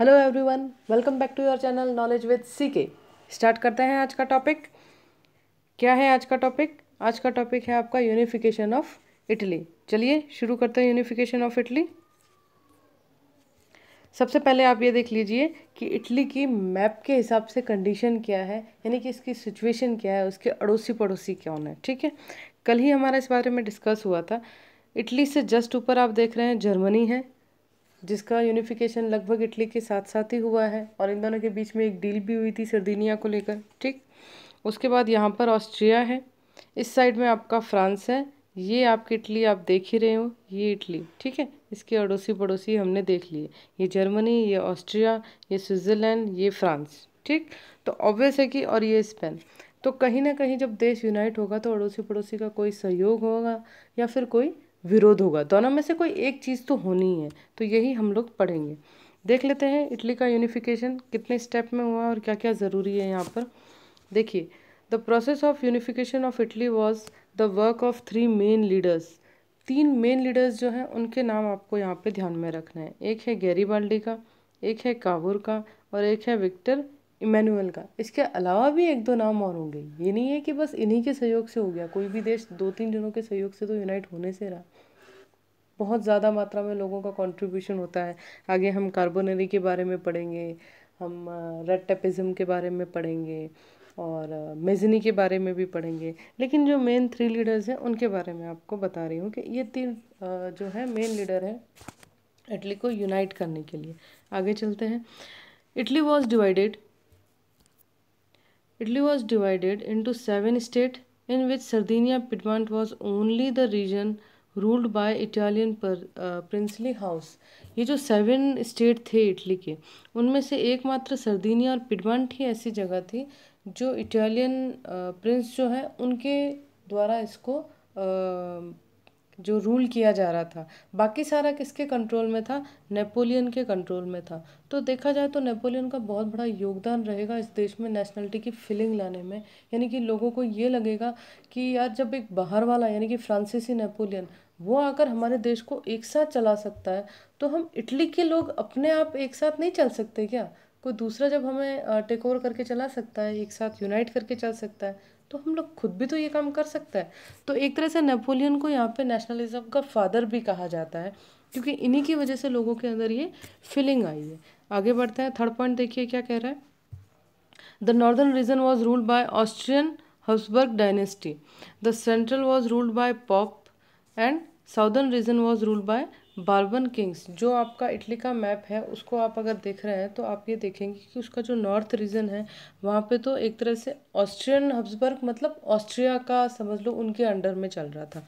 hello everyone welcome back to your channel knowledge with CK start करते हैं आज का टॉपिक क्या है आज का टॉपिक आज का टॉपिक है आपका यूनिफिकेशन ऑफ इटली चलिए शुरू करते हैं यूनिफिकेशन ऑफ इटली सबसे पहले आप ये देख लीजिए कि इटली की मैप के हिसाब से कंडीशन क्या है यानी कि इसकी सिचुएशन क्या है उसके अड़ोसी पड़ोसी कौन है ठीक है कल ही हमारा इस बारे में डिस्कस हुआ था इटली से जस्ट ऊपर आप देख रहे हैं जर्मनी है जिसका यूनिफिकेशन लगभग इटली के साथ साथ ही हुआ है और इन दोनों के बीच में एक डील भी हुई थी सर्दीनिया को लेकर ठीक उसके बाद यहाँ पर ऑस्ट्रिया है इस साइड में आपका फ्रांस है ये आपकी इटली आप देख ही रहे हो ये इटली ठीक है इसके अड़ोसी पड़ोसी हमने देख लिए ये जर्मनी ये ऑस्ट्रिया ये स्विट्ज़रलैंड ये फ्रांस ठीक तो ऑब्वियस है कि और ये स्पेन तो कहीं ना कहीं जब देश यूनाइट होगा तो अड़ोसी पड़ोसी का कोई सहयोग होगा या फिर कोई विरोध होगा दोनों में से कोई एक चीज़ तो होनी है तो यही हम लोग पढ़ेंगे देख लेते हैं इटली का यूनिफिकेशन कितने स्टेप में हुआ और क्या क्या ज़रूरी है यहाँ पर देखिए the process of unification of Italy was the work of three main leaders तीन मेन लीडर्स जो हैं उनके नाम आपको यहाँ पे ध्यान में रखना है एक है गैरी बाल्डी का एक है काबुर का और एक है विक्टर इमैनुअल का इसके अलावा भी एक दो नाम और होंगे ये नहीं है कि बस इन्हीं के सहयोग से हो गया कोई भी देश दो तीन जनों के सहयोग से तो यूनाइट होने से रहा बहुत ज़्यादा मात्रा में लोगों का कंट्रीब्यूशन होता है आगे हम कार्बोनरी के बारे में पढ़ेंगे हम रेड टेपिज्म के बारे में पढ़ेंगे और मेजनी के बारे में भी पढ़ेंगे लेकिन जो मेन थ्री लीडर्स हैं उनके बारे में आपको बता रही हूँ कि ये तीन जो है मेन लीडर हैं इटली को यूनाइट करने के लिए आगे चलते हैं Italy was divided Italy was divided into seven state in which Sardinia Piedmont was only the region ruled by Italian पर प्रिंसली हाउस ये जो सेवन स्टेट थे इटली के उनमें से एकमात्र सर्दीनिया और पिडमांट ही ऐसी जगह थी जो इटालियन प्रिंस uh, जो है उनके द्वारा इसको uh, जो रूल किया जा रहा था बाकी सारा किसके कंट्रोल में था नेपोलियन के कंट्रोल में था तो देखा जाए तो नेपोलियन का बहुत बड़ा योगदान रहेगा इस देश में नेशनलिटी की फीलिंग लाने में यानी कि लोगों को ये लगेगा कि यार जब एक बाहर वाला यानी कि फ्रांसीसी नेपोलियन वो आकर हमारे देश को एक साथ चला सकता है तो हम इटली के लोग अपने आप एक साथ नहीं चल सकते क्या कोई दूसरा जब हमें टेक ओवर करके चला सकता है एक साथ यूनाइट करके चल सकता है तो हम लोग खुद भी तो ये काम कर सकते हैं तो एक तरह से नेपोलियन को यहाँ पे नेशनलिज्म का फादर भी कहा जाता है क्योंकि इन्हीं की वजह से लोगों के अंदर ये फीलिंग आई है आगे बढ़ते हैं थर्ड पॉइंट देखिए क्या कह रहा है the northern region was ruled by Austrian Habsburg dynasty the central was ruled by pope and southern region was ruled by Bourbon kings जो आपका इटली का मैप है उसको आप अगर देख रहे हैं तो आप ये देखेंगे कि उसका जो नॉर्थ रीजन है वहाँ पे तो एक तरह से ऑस्ट्रियन हब्सबर्ग मतलब ऑस्ट्रिया का समझ लो उनके अंडर में चल रहा था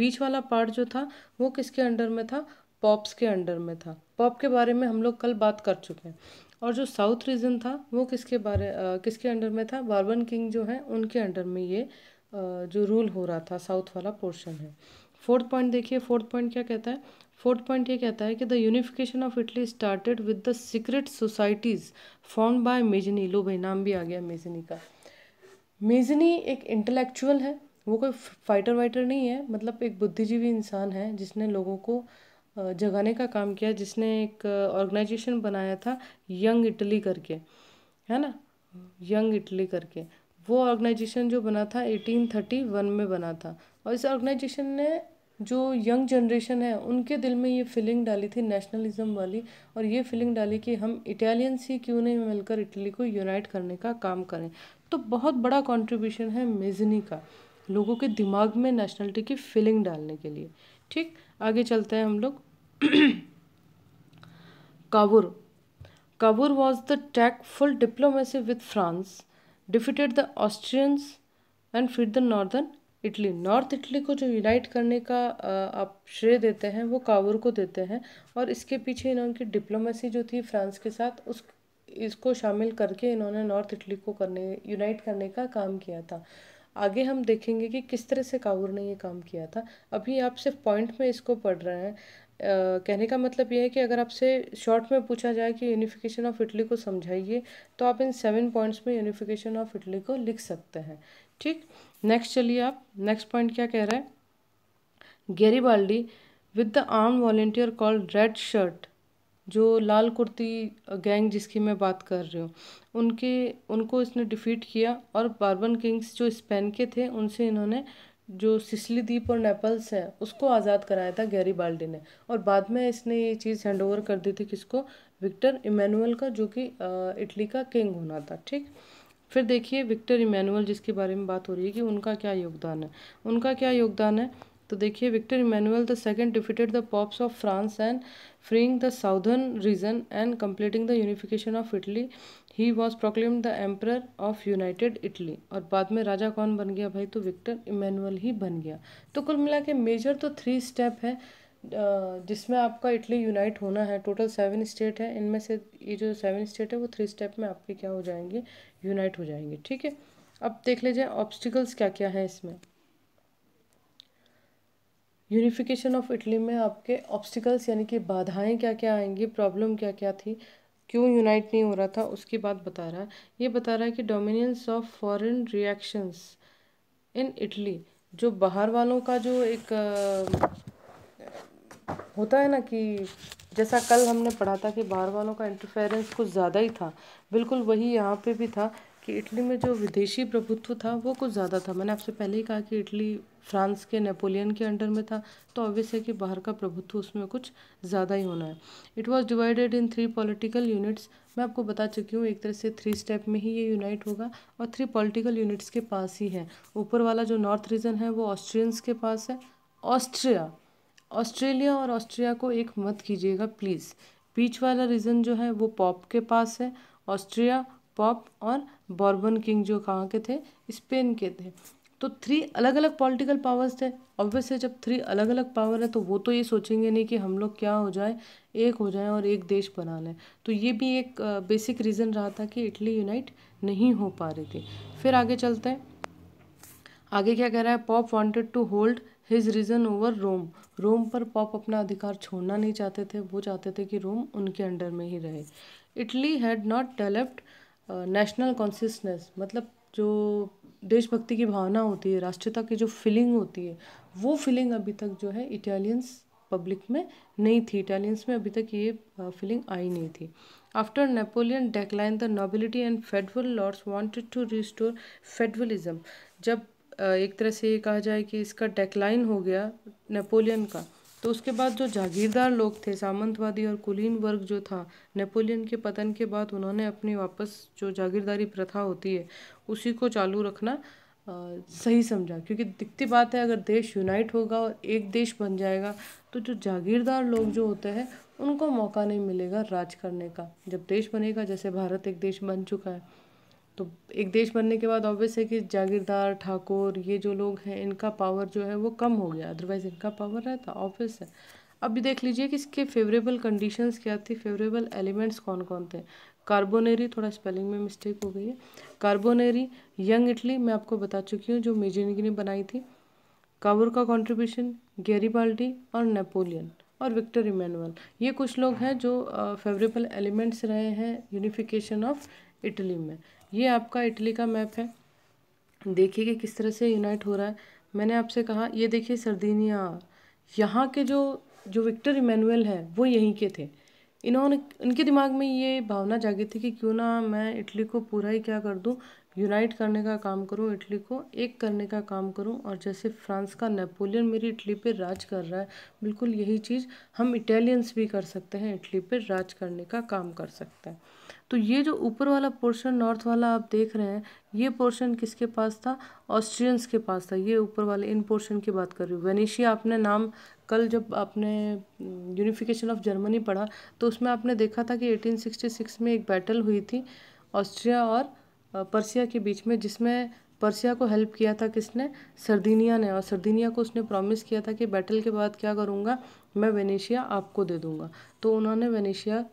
बीच वाला पार्ट जो था वो किसके अंडर में था पॉप्स के अंडर में था पॉप के बारे में हम लोग कल बात कर चुके हैं और जो साउथ रीजन था वो किसके बारे आ, किसके अंडर में था बार्बन किंग जो है उनके अंडर में ये आ, जो रूल हो रहा था साउथ वाला पोर्शन है फोर्थ पॉइंट देखिए फोर्थ पॉइंट क्या कहता है फोर्थ पॉइंट ये कहता है कि the unification of Italy started with the secret societies form by Mazzini लो भाई नाम भी आ गया मेजनी का मेजनी एक इंटेलेक्चुअल है वो कोई फाइटर वाइटर नहीं है मतलब एक बुद्धिजीवी इंसान है जिसने लोगों को जगाने का काम किया जिसने एक ऑर्गेनाइजेशन बनाया था यंग इटली करके है ना यंग इटली करके वो ऑर्गेनाइजेशन जो बना था 1831 में बना था और इस ऑर्गेनाइजेशन ने जो यंग जनरेशन है उनके दिल में ये फीलिंग डाली थी नेशनलिज्म वाली और ये फीलिंग डाली कि हम इटालियंस ही क्यों नहीं मिलकर इटली को यूनाइट करने का काम करें तो बहुत बड़ा कंट्रीब्यूशन है मेजनी का लोगों के दिमाग में नेशनलिटी की फीलिंग डालने के लिए ठीक आगे चलते हैं हम लोग Cavour Cavour was the tactful diplomacy with France defeated the Austrians and फिर the northern Italy north Italy को जो यूनाइट करने का आप श्रेय देते हैं वो कावुर को देते हैं और इसके पीछे इन्होंने डिप्लोमेसी जो थी फ्रांस के साथ उस इसको शामिल करके इन्होंने नॉर्थ इटली को करने यूनाइट करने का काम किया था आगे हम देखेंगे कि किस तरह से कावुर ने ये काम किया था अभी आप सिर्फ पॉइंट में इसको पढ़ रहे हैं Uh, कहने का मतलब यह है कि अगर आपसे शॉर्ट में पूछा जाए कि यूनिफिकेशन ऑफ इटली को समझाइए तो आप इन सेवन पॉइंट्स में यूनिफिकेशन ऑफ इटली को लिख सकते हैं ठीक नेक्स्ट चलिए आप नेक्स्ट पॉइंट क्या कह रहा है Garibaldi with the army volunteer called red shirt जो लाल कुर्ती गैंग जिसकी मैं बात कर रही हूँ उनके उनको इसने डिफीट किया और बार्बन किंग्स जो स्पेन के थे उनसे इन्होंने जो सिसली द्वीप और नेपल्स है उसको आज़ाद कराया था गैरी बाल्डी ने और बाद में इसने ये चीज़ हैंड ओवर कर दी थी किसको विक्टर इमैनुअल का जो कि इटली का किंग होना था ठीक फिर देखिए विक्टर इमैनुअल जिसके बारे में बात हो रही है कि उनका क्या योगदान है उनका क्या योगदान है तो देखिए Victor Emmanuel the second defeated the popes of France and freeing the southern region and completing the unification of Italy he was proclaim the emperor of united Italy और बाद में राजा कौन बन गया भाई तो विक्टर इमैनुअल ही बन गया तो कुल मिला के मेजर तो थ्री स्टेप है जिसमें आपका इटली यूनाइट होना है टोटल सेवन स्टेट है इनमें से ये जो सेवन स्टेट है वो थ्री स्टेप में आपके क्या हो जाएंगे यूनाइट हो जाएंगे ठीक है अब देख लीजिए ऑब्स्टिकल्स क्या क्या है इसमें यूनिफिकेशन ऑफ इटली में आपके ऑब्स्टिकल्स यानी कि बाधाएं क्या क्या आएंगी प्रॉब्लम क्या क्या थी क्यों यूनाइट नहीं हो रहा था उसकी बात बता रहा है ये बता रहा है कि dominions of foreign reactions in Italy जो बाहर वालों का जो एक होता है ना कि जैसा कल हमने पढ़ा था कि बाहर वालों का इंटरफेरेंस कुछ ज़्यादा ही था बिल्कुल वही यहाँ पे भी था कि इटली में जो विदेशी प्रभुत्व था वो कुछ ज़्यादा था मैंने आपसे पहले ही कहा कि इटली फ्रांस के नेपोलियन के अंडर में था तो ऑब्वियस है कि बाहर का प्रभुत्व उसमें कुछ ज़्यादा ही होना है it was divided in three political units मैं आपको बता चुकी हूँ एक तरह से थ्री स्टेप में ही ये यूनाइट होगा और थ्री पॉलिटिकल यूनिट्स के पास ही है ऊपर वाला जो नॉर्थ रीजन है वो ऑस्ट्रियंस के पास है ऑस्ट्रिया ऑस्ट्रेलिया और ऑस्ट्रिया को एक मत कीजिएगा प्लीज़ बीच वाला रीज़न जो है वो पॉप के पास है ऑस्ट्रिया पॉप और बॉर्बन किंग जो कहाँ के थे स्पेन के थे तो थ्री अलग अलग पॉलिटिकल पावर्स थे ऑब्वियस है जब थ्री अलग अलग पावर है तो वो तो ये सोचेंगे नहीं कि हम लोग क्या हो जाए एक हो जाए और एक देश बना लें तो ये भी एक बेसिक रीज़न रहा था कि इटली यूनाइट नहीं हो पा रही थी फिर आगे चलते हैं आगे क्या कह रहा है pope wanted to hold his region over Rome Rome पर पॉप अपना अधिकार छोड़ना नहीं चाहते थे वो चाहते थे कि रोम उनके अंडर में ही रहे Italy had not developed national consciousness मतलब जो देशभक्ति की भावना होती है राष्ट्रीयता की जो फीलिंग होती है वो फीलिंग अभी तक जो है इटालियंस पब्लिक में नहीं थी इटालियंस में अभी तक ये फीलिंग uh, आई नहीं थी after Napoleon decline the nobility and federal lords wanted to restore federalism जब एक तरह से ये कहा जाए कि इसका डेकलाइन हो गया नेपोलियन का तो उसके बाद जो जागीरदार लोग थे सामंतवादी और कुलीन वर्ग जो था नेपोलियन के पतन के बाद उन्होंने अपनी वापस जो जागीरदारी प्रथा होती है उसी को चालू रखना आ, सही समझा क्योंकि दिखती बात है अगर देश यूनाइट होगा और एक देश बन जाएगा तो जो जागीरदार लोग जो होते हैं उनको मौका नहीं मिलेगा राज करने का जब देश बनेगा जैसे भारत एक देश बन चुका है तो एक देश बनने के बाद ऑब्वियस है कि जागीरदार ठाकुर ये जो लोग हैं इनका पावर जो है वो कम हो गया अदरवाइज़ इनका पावर रहता ऑब्वियस है अब भी देख लीजिए कि इसके फेवरेबल कंडीशंस क्या थी फेवरेबल एलिमेंट्स कौन कौन थे कार्बोनेरी थोड़ा स्पेलिंग में मिस्टेक हो गई है कार्बोनेरी यंग इटली मैं आपको बता चुकी हूँ जो मेजिनगी ने बनाई थी कावर का कॉन्ट्रीब्यूशन गैरीबाल्डी और नेपोलियन और विक्टर इमेनुअल ये कुछ लोग हैं जो फेवरेबल एलिमेंट्स रहे हैं यूनिफिकेशन ऑफ इटली में ये आपका इटली का मैप है देखिए कि किस तरह से यूनाइट हो रहा है मैंने आपसे कहा ये देखिए सर्दीनिया यहाँ के जो जो विक्टर इमैनुअल है वो यहीं के थे इन्होंने इनके दिमाग में ये भावना जागी थी कि क्यों ना मैं इटली को पूरा ही क्या कर दूँ यूनाइट करने का काम करूँ इटली को एक करने का काम करूँ और जैसे फ्रांस का नेपोलियन मेरी इटली पर राज कर रहा है बिल्कुल यही चीज़ हम इटालियंस भी कर सकते हैं इटली पर राज करने का काम कर सकते हैं तो ये जो ऊपर वाला पोर्शन नॉर्थ वाला आप देख रहे हैं ये पोर्शन किसके पास था ऑस्ट्रियंस के पास था ये ऊपर वाले इन पोर्शन की बात कर रही हूँ वेनेशिया आपने नाम कल जब आपने यूनिफिकेशन ऑफ जर्मनी पढ़ा तो उसमें आपने देखा था कि 1866 में एक बैटल हुई थी ऑस्ट्रिया और पर्सिया के बीच में जिसमें पर्सिया को हेल्प किया था किसने सर्दीनिया ने और सर्दीनिया को उसने प्रॉमिस किया था कि बैटल के बाद क्या करूँगा मैं वेनेशिया आपको दे दूँगा तो उन्होंने वेनेशिया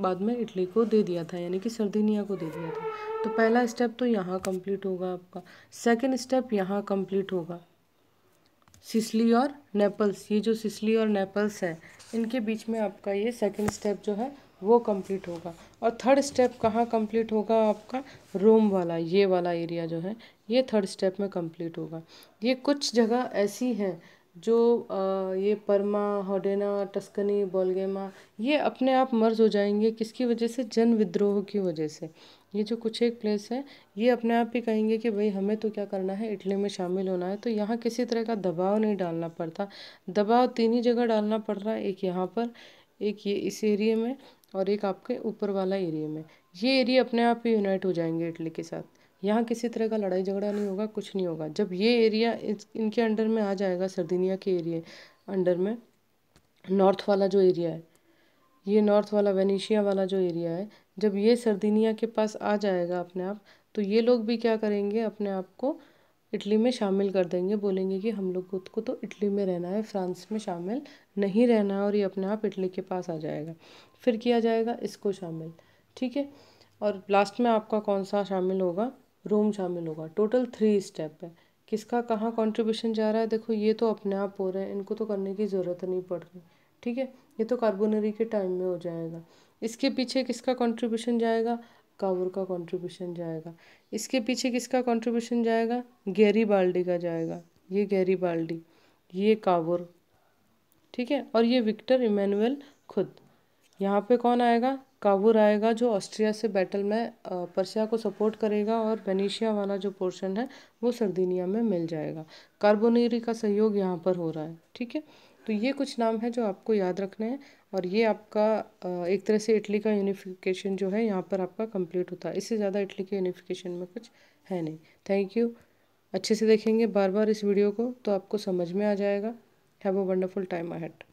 बाद में इटली को दे दिया था यानी कि सर्दिनिया को दे दिया था तो पहला स्टेप तो यहाँ कंप्लीट होगा आपका सेकंड स्टेप यहाँ कंप्लीट होगा सिसली और नेपल्स ये जो सिसली और नेपल्स है इनके बीच में आपका ये सेकंड स्टेप जो है वो कंप्लीट होगा और थर्ड स्टेप कहाँ कंप्लीट होगा आपका रोम वाला ये वाला एरिया जो है ये थर्ड स्टेप में कंप्लीट होगा ये कुछ जगह ऐसी हैं जो ये परमा होडेना टस्कनी बोलगेमा ये अपने आप मर्ज हो जाएंगे किसकी वजह से जन विद्रोह की वजह से ये जो कुछ एक प्लेस है ये अपने आप ही कहेंगे कि भाई हमें तो क्या करना है इटली में शामिल होना है तो यहाँ किसी तरह का दबाव नहीं डालना पड़ता दबाव तीन ही जगह डालना पड़ रहा है एक यहाँ पर एक ये इस एरिए में और एक आपके ऊपर वाला एरिए में ये एरिए अपने आप ही यूनाइट हो जाएंगे इटली के साथ यहाँ किसी तरह का लड़ाई झगड़ा नहीं होगा कुछ नहीं होगा जब ये एरिया इस इनके अंडर में आ जाएगा सर्दिनिया के एरिए अंडर में नॉर्थ वाला जो एरिया है ये नॉर्थ वाला वेनिशिया वाला जो एरिया है जब ये सर्दिनिया के पास आ जाएगा अपने आप तो ये लोग भी क्या करेंगे अपने आप को इटली में शामिल कर देंगे बोलेंगे कि हम लोग को तो इटली में रहना है फ्रांस में शामिल नहीं रहना है और ये अपने आप इटली के पास आ जाएगा फिर किया जाएगा इसको शामिल ठीक है और लास्ट में आपका कौन सा शामिल होगा रोम शामिल होगा टोटल थ्री स्टेप है किसका कहाँ कंट्रीब्यूशन जा रहा है देखो ये तो अपने आप हो रहा है इनको तो करने की ज़रूरत नहीं पड़ रही ठीक है ये तो कार्बोनरी के टाइम में हो जाएगा इसके पीछे किसका कंट्रीब्यूशन जाएगा कावर का कंट्रीब्यूशन जाएगा इसके पीछे किसका कंट्रीब्यूशन जाएगा गैरी बाल्डी का जाएगा ये गैरी बाल्डी ये कावर ठीक है और ये विक्टर इमैनुअल खुद यहाँ पे कौन आएगा काबूर आएगा जो ऑस्ट्रिया से बैटल में पर्सिया को सपोर्ट करेगा और वेनिशिया वाला जो पोर्शन है वो सर्दिनिया में मिल जाएगा कार्बोनेरी का सहयोग यहाँ पर हो रहा है ठीक है तो ये कुछ नाम है जो आपको याद रखने हैं और ये आपका एक तरह से इटली का यूनिफिकेशन जो है यहाँ पर आपका कंप्लीट होता है इससे ज़्यादा इटली के यूनिफिकेशन में कुछ है नहीं थैंक यू अच्छे से देखेंगे बार बार इस वीडियो को तो आपको समझ में आ जाएगा have a wonderful time ahead